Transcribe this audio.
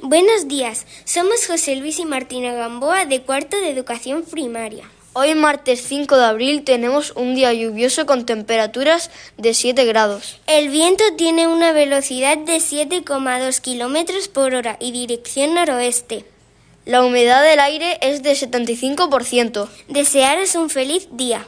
Buenos días, somos José Luis y Martina Gamboa de cuarto de educación primaria. Hoy martes 5 de abril tenemos un día lluvioso con temperaturas de 7 grados. El viento tiene una velocidad de 7,2 kilómetros por hora y dirección noroeste. La humedad del aire es de 75%. Desearos un feliz día.